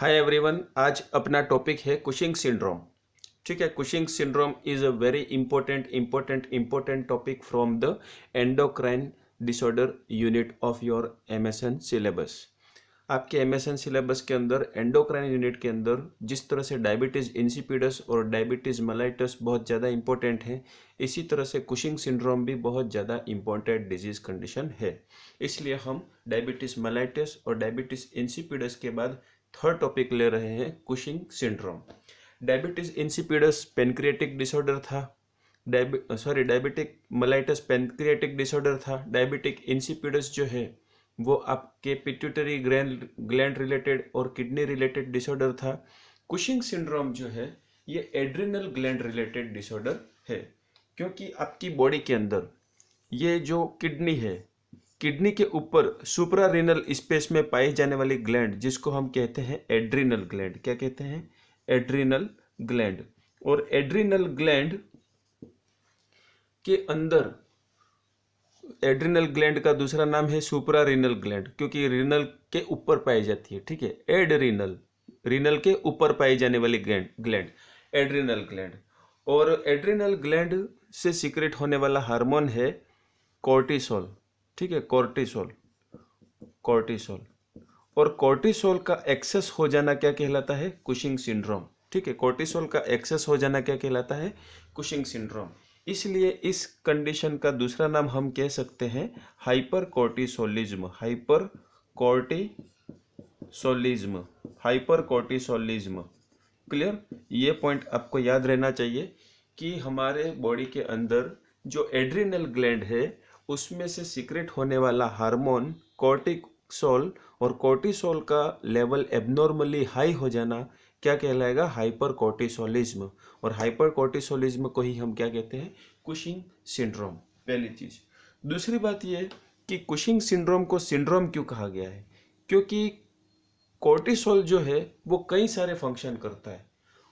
hi everyone आज अपना topic है कुशिंग सिंड्रोम ठीक है Cushing syndrome is a very important important important topic from the endocrine disorder unit of your MSN syllabus आपके MSN syllabus के अंदर endocrine unit के अंदर जिस तरह से डायबिटीज़ इंसिपिडस और डायबिटीज़ मलाइटस बहुत ज़्यादा इंपॉर्टेंट है इसी तरह से कुशिंग सिंड्रोम भी बहुत ज़्यादा इम्पोर्टेंट डिजीज़ कंडीशन है इसलिए हम डायबिटीज़ मलाइटस और डायबिटीज़ इंसिपिडस के बाद थर्ड टॉपिक ले रहे हैं Cushing syndrome diabetes insipidus pancreatic disorder था sorry diabetic mellitus pancreatic disorder था डायबिटिक इंसिपिडस जो है वो आपके पिट्यूटरी ग्रैंड ग्लैंड रिलेटेड और किडनी रिलेटेड डिसऑर्डर था कुशिंग सिंड्रोम जो है ये एड्रिनल ग्लैंड रिलेटेड डिसऑर्डर है क्योंकि आपकी बॉडी के अंदर ये जो किडनी है किडनी के ऊपर सुपरारिनल स्पेस में पाई जाने वाली ग्लैंड जिसको हम कहते हैं एड्रिनल ग्लैंड क्या कहते हैं एड्रीनल ग्लैंड और एड्रिनल ग्लैंड के अंदर एड्रिनल ग्लैंड का दूसरा नाम है सुपरा ग्लैंड क्योंकि रिनल के ऊपर पाई जाती है ठीक है एड्रीनल रिनल के ऊपर पाई जाने वाली ग्लैंड ग्लैंड एड्रीनल ग्लैंड और एड्रिनल ग्लैंड से सीक्रेट होने वाला हार्मोन है कोर्टिसोल ठीक है कॉर्टिसोल कोर्टिसोल और कोर्टिसोल का एक्सेस हो जाना क्या कहलाता है कुशिंग सिंड्रोम ठीक है कॉर्टिसोल का एक्सेस हो जाना क्या कहलाता है कुशिंग सिंड्रोम इसलिए इस कंडीशन का दूसरा नाम हम कह सकते हैं hypercortisolism hypercortisolism hypercortisolism clear ये पॉइंट आपको याद रहना चाहिए कि हमारे बॉडी के अंदर जो एड्रिनल ग्लैंड है उसमें से सीक्रेट होने वाला हार्मोन कोर्टिकसोल और कोर्टिसोल का लेवल एबनॉर्मली हाई हो जाना क्या कहलाएगा हाइपर कोर्टिसोलिज्म और हाइपर कोर्टिसोलिज्म को ही हम क्या कहते हैं कुशिंग सिंड्रोम पहली चीज़ दूसरी बात यह कि कुशिंग सिंड्रोम को सिंड्रोम क्यों कहा गया है क्योंकि कोर्टिसोल जो है वो कई सारे फंक्शन करता है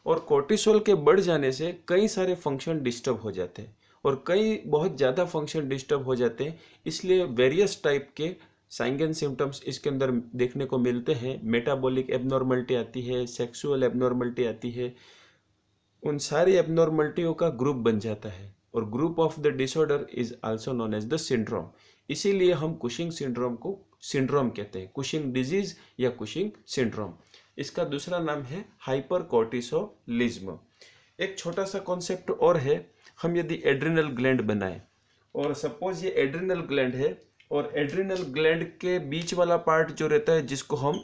और कोर्टिसोल के बढ़ जाने से कई सारे फंक्शन डिस्टर्ब हो जाते हैं और कई बहुत ज़्यादा फंक्शन डिस्टर्ब हो जाते हैं इसलिए वेरियस टाइप के साइंगन सिम्टम्स इसके अंदर देखने को मिलते हैं मेटाबॉलिक एबनॉर्मलिटी आती है सेक्सुअल एबनॉर्मलिटी आती है उन सारी एबनॉर्मलिटियों का ग्रुप बन जाता है और group of the disorder is also known as the syndrome इसीलिए हम कुशिंग सिंड्रोम को सिंड्रोम कहते हैं कुशिंग डिजीज या कुशिंग सिंड्रोम इसका दूसरा नाम है हाइपर एक छोटा सा कॉन्सेप्ट और है हम यदि एड्रिनल ग्लैंड बनाएं और सपोज ये एड्रिनल ग्लैंड है और एड्रिनल ग्लैंड के बीच वाला पार्ट जो रहता है जिसको हम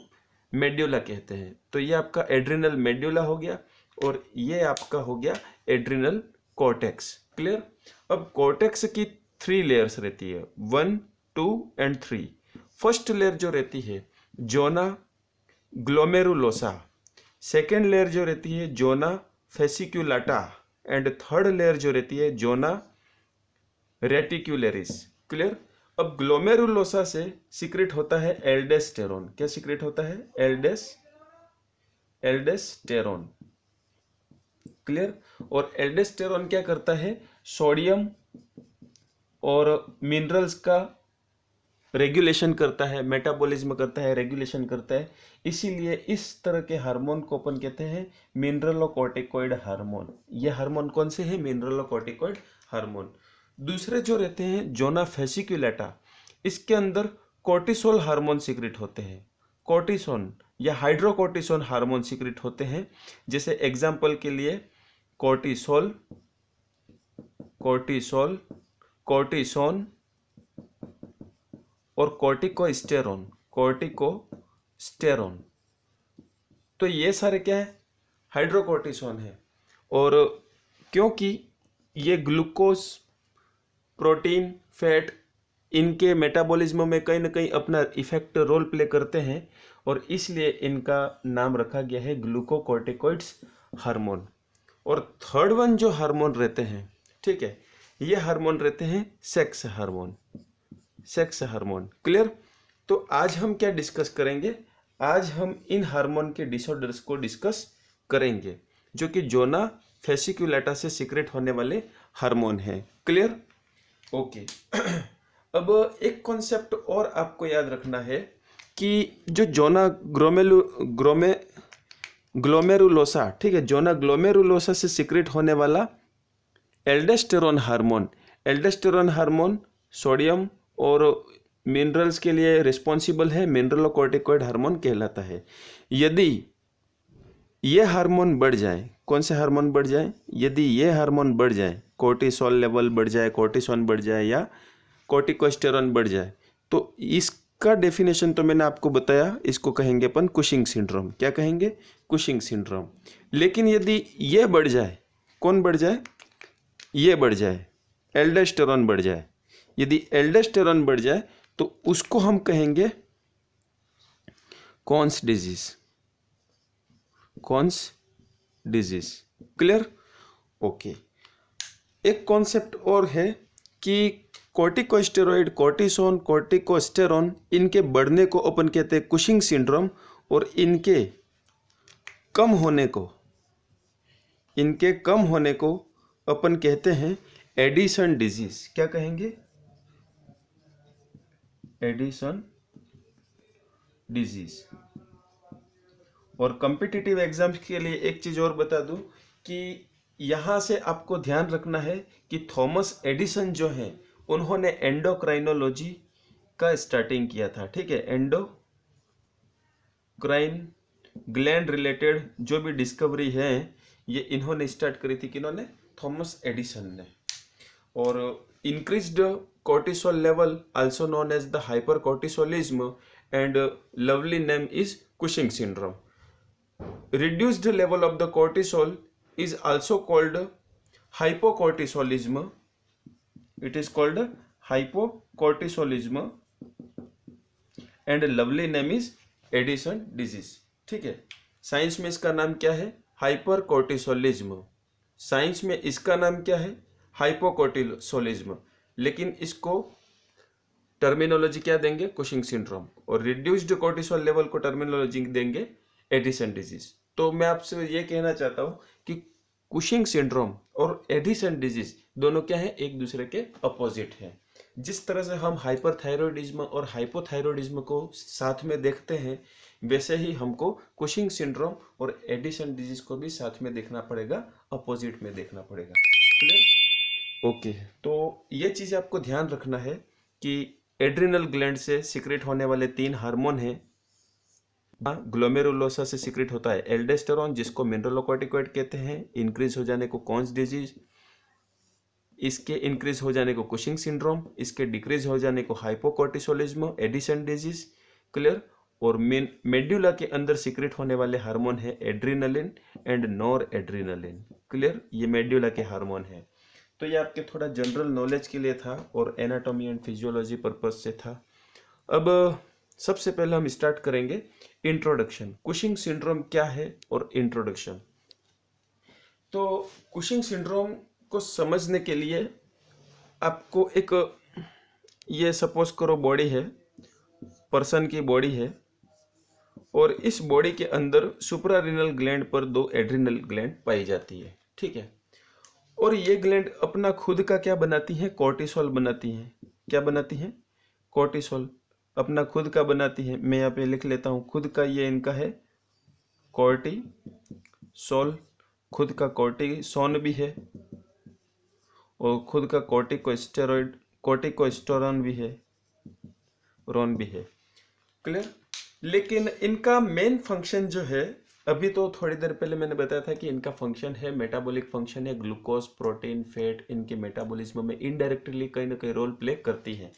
मेड्यूला कहते हैं तो ये आपका एड्रिनल मेड्यूला हो गया और ये आपका हो गया एड्रिनल कॉर्टेक्स क्लियर अब कॉर्टेक्स की थ्री लेयर्स रहती है one two and three first layer जो रहती है जोना ग्लोमेरुलोसा सेकेंड लेयर जो रहती है zona fasciculata and third layer जो रहती है जोना रेटिक्यूलरिस क्लियर अब ग्लोमेरुलोसा से सीक्रेट होता है एल्डेस्टेरोन क्या सीक्रेट होता है एल्डेस एल्डेस्टेरोन क्लियर और एल्डेस्टेरोन क्या करता है सोडियम और मिनरल्स का रेगुलेशन करता है मेटाबॉलिज्म करता है रेगुलेशन करता है इसीलिए इस तरह के हार्मोन को अपन कहते हैं मिनरलोकॉटिकॉइड हार्मोन ये हार्मोन कौन से हैं कॉर्टिकॉइड हार्मोन दूसरे जो रहते हैं जोना फेसिक्यूलेटा इसके अंदर कॉर्टिसोल हार्मोन सिक्रिट होते हैं कॉर्टिसोन या हाइड्रोकॉर्टिसोन हार्मोन सिक्रिट होते हैं जैसे एग्जाम्पल के लिए कॉर्टिसोल कॉर्टिसोल कॉर्टिसोन और कॉर्टिकोस्टेरॉन कॉर्टिकोस्टेरॉन तो ये सारे क्या है हाइड्रोकोर्टिसोन है और क्योंकि ये ग्लूकोज प्रोटीन फैट इनके मेटाबॉलिज्म में कहीं ना कहीं अपना इफेक्ट रोल प्ले करते हैं और इसलिए इनका नाम रखा गया है ग्लूकोकोर्टिकोइड्स हार्मोन और थर्ड वन जो हार्मोन रहते हैं ठीक है ये हार्मोन रहते हैं sex hormone sex hormone clear तो आज हम क्या डिस्कस करेंगे आज हम इन हार्मोन के डिसऑर्डर्स को डिस्कस करेंगे जो कि जोना फेसिक्यूलेटा से सीक्रेट होने वाले हार्मोन हैं क्लियर ओके अब एक कॉन्सेप्ट और आपको याद रखना है कि जो जोना ग्रोमेलू ग्रोमे ग्लोमेरुलोसा ठीक है जोना ग्लोमेरुलोसा से सीक्रेट होने वाला aldosterone hormone aldosterone hormone sodium और मिनरल्स के लिए रिस्पॉन्सिबल है मिनरलोकॉर्टिकॉइड हार्मोन कहलाता है यदि ये हार्मोन बढ़ जाए कौन से हार्मोन बढ़ जाए यदि ये हार्मोन बढ़ जाए कोर्टिसोल लेवल बढ़ जाए कोर्टिसोन बढ़ जाए या कोर्टिकोस्टेरॉन बढ़ जाए तो इसका डेफिनेशन तो मैंने आपको बताया इसको कहेंगे अपन कुशिंग सिंड्रोम क्या कहेंगे कुशिंग सिंड्रोम लेकिन यदि ये बढ़ जाए कौन बढ़ जाए ये बढ़ जाए एल्डेस्टेरॉन बढ़ जाए यदि एल्डेस्टेरॉन बढ़ जाए तो उसको हम कहेंगे कौनस डिजीज कौनस डिजीज क्लियर ओके एक कॉन्सेप्ट और है कि कॉर्टिकोस्टेरॉइड कॉर्टिसोन कॉर्टिकोस्टेरॉन इनके बढ़ने को अपन कहते हैं कुशिंग सिंड्रोम और इनके कम होने को इनके कम होने को अपन कहते हैं एडिसन डिजीज क्या कहेंगे एडिशन डिजीज और कम्पिटिटिव एग्जाम्स के लिए एक चीज़ और बता दूं कि यहां से आपको ध्यान रखना है कि थॉमस एडिसन जो है उन्होंने एंडोक्राइनोलॉजी का स्टार्टिंग किया था ठीक है एंडोक्राइन ग्लैंड रिलेटेड जो भी डिस्कवरी है ये इन्होंने स्टार्ट करी थी किन्होंने थॉमस एडिसन ने और increase cortisol level also known as the hypercortisolism and lovely name is Cushing syndrome reduced level of the cortisol is also called hypocortisolism it is called hypocortisolism and lovely name is Addison disease ठीक है science में इसका नाम क्या है hyper कोर्टिसोलिज्म science में इसका नाम क्या है हाइपोकोटिसोलिज्म लेकिन इसको टर्मिनोलॉजी क्या देंगे कुशिंग सिंड्रोम और रिड्यूस्ड कोर्टिसोल लेवल को टर्मिनोलॉजी देंगे एडिसन डिजीज तो मैं आपसे ये कहना चाहता हूँ कि कुशिंग सिंड्रोम और एडिसन डिजीज दोनों क्या है एक दूसरे के अपोजिट हैं जिस तरह से हम हाइपरथायरॉयडिज्म और हाइपोथायरॉयडिज्म को साथ में देखते हैं वैसे ही हमको कुशिंग सिंड्रोम और एडिसन डिजीज को भी साथ में देखना पड़ेगा अपोजिट में देखना पड़ेगा क्लियर ओके तो ये चीज़ें आपको ध्यान रखना है कि एड्रिनल ग्लैंड से सिक्रेट होने वाले तीन हार्मोन हैं ग्लोमेरुलोसा से सिक्रेट होता है एल्डेस्टेरॉन जिसको मिनरलोकोटिकोइड कहते हैं इंक्रीज हो जाने को कॉन्स डिजीज इसके इंक्रीज हो जाने को कुशिंग सिंड्रोम इसके डिक्रीज हो जाने को हाइपोकोटिसोलिज्म एडिसन डिजीज क्लियर और मेड्यूला के अंदर सीक्रेट होने वाले हार्मोन है adrenaline and noradrenaline clear ये मेड्यूला के हार्मोन है तो ये आपके थोड़ा जनरल नॉलेज के लिए था और एनाटॉमी एंड फिजियोलॉजी पर्पज से था अब सबसे पहले हम स्टार्ट करेंगे इंट्रोडक्शन कुशिंग सिंड्रोम क्या है और इंट्रोडक्शन तो कुशिंग सिंड्रोम को समझने के लिए आपको एक ये सपोज करो बॉडी है पर्सन की बॉडी है और इस बॉडी के अंदर सुपरारिनल ग्लैंड पर दो एड्रिनल ग्लैंड पाई जाती है ठीक है और ये ग्लैंड अपना खुद का क्या बनाती है कोर्टिसोल बनाती है क्या बनाती है कोर्टिसोल अपना खुद का बनाती है मैं यहाँ पे लिख लेता हूँ खुद का ये इनका है कॉर्टी सोल खुद का सोन भी है और खुद का कॉर्टिकोस्टेरॉइड कॉर्टिकोस्टोरॉन भी है रोन भी है क्लियर लेकिन इनका मेन फंक्शन जो है अभी तो थोड़ी देर पहले मैंने बताया था कि इनका फंक्शन है मेटाबॉलिक फंक्शन है ग्लूकोज प्रोटीन फैट इनके मेटाबॉलिज्म में इनडायरेक्टली कहीं ना कहीं रोल प्ले करती है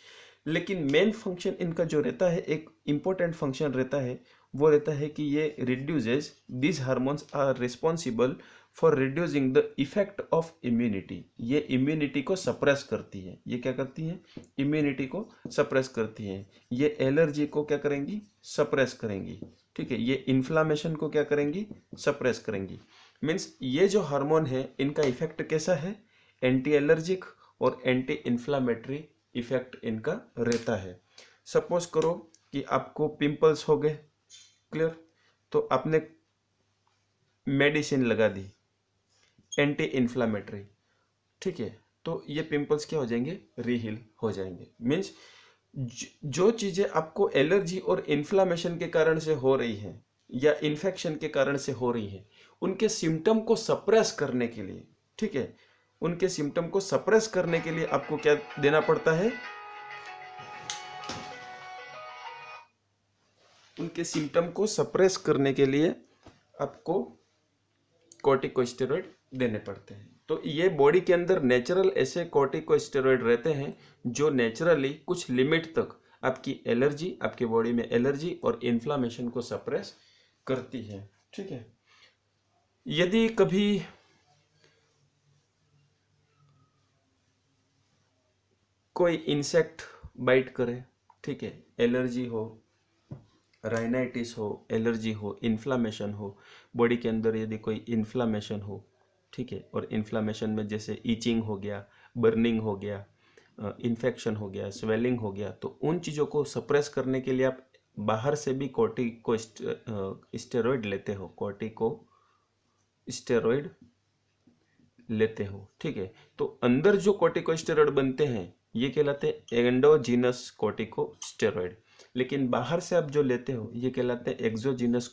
लेकिन मेन फंक्शन इनका जो रहता है एक इम्पोर्टेंट फंक्शन रहता है वो रहता है कि ये reduces this hormones are responsible for reducing the effect of immunity ये इम्यूनिटी को सप्रेस करती है ये क्या करती है इम्यूनिटी को सप्रेस करती है ये एलर्जी को क्या करेंगी सप्रेस करेंगी ठीक है ये इन्फ्लामेशन को क्या करेंगी सप्रेस करेंगी मीन्स ये जो हार्मोन है इनका इफेक्ट कैसा है एंटी एलर्जिक और एंटी इन्फ्लामेटरी इफेक्ट इनका रहता है सपोज करो कि आपको पिंपल्स हो गए क्लियर तो आपने मेडिसिन लगा दी एंटी इन्फ्लामेटरी ठीक है तो ये पिंपल्स क्या हो जाएंगे रीहील हो जाएंगे मीन्स जो चीज़ें आपको एलर्जी और इन्फ्लामेशन के कारण से हो रही है या इन्फेक्शन के कारण से हो रही है उनके सिम्टम को सप्रेस करने के लिए ठीक है उनके सिम्टम को सप्रेस करने के लिए आपको क्या देना पड़ता है उनके सिम्टम को सप्रेस करने के लिए आपको कॉर्टिकोस्टेरॉइड देने पड़ते हैं तो ये बॉडी के अंदर नेचुरल ऐसे स्टेरॉयड रहते हैं जो नेचुरली कुछ लिमिट तक आपकी एलर्जी आपके बॉडी में एलर्जी और इन्फ्लामेशन को सप्रेस करती है ठीक है यदि कभी कोई इंसेक्ट बाइट करे ठीक है एलर्जी हो राइनाइटिस हो एलर्जी हो इन्फ्लामेशन हो बॉडी के अंदर यदि कोई इन्फ्लामेशन हो ठीक है और इन्फ्लामेशन में जैसे ईचिंग हो गया बर्निंग हो गया इन्फेक्शन हो गया स्वेलिंग हो गया तो उन चीज़ों को सप्रेस करने के लिए आप बाहर से भी कोर्टिको स्टेरॉयड लेते हो कोर्टिको स्टेरॉयड लेते हो ठीक है तो अंदर जो स्टेरॉयड बनते हैं ये कहलाते हैं एंडोजीनस स्टेरॉयड लेकिन बाहर से आप जो लेते हो ये कहलाते हैं एक्सोजीनस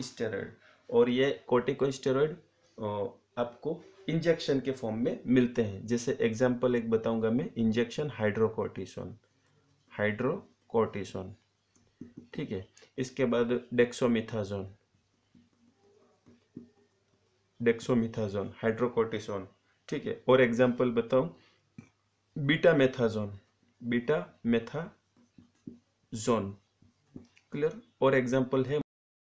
स्टेरॉयड और ये स्टेरॉयड आपको इंजेक्शन के फॉर्म में मिलते हैं जैसे एग्जाम्पल एक बताऊंगा मैं इंजेक्शन हाइड्रोकोर्टिसोन हाइड्रोकोर्टिसोन ठीक है इसके बाद डेक्सोमिथाजोन डेक्सोमिथाजोन हाइड्रोकोर्टिसोन ठीक है और एग्जाम्पल बताऊं betamethasone betamethasone clear और एग्जाम्पल है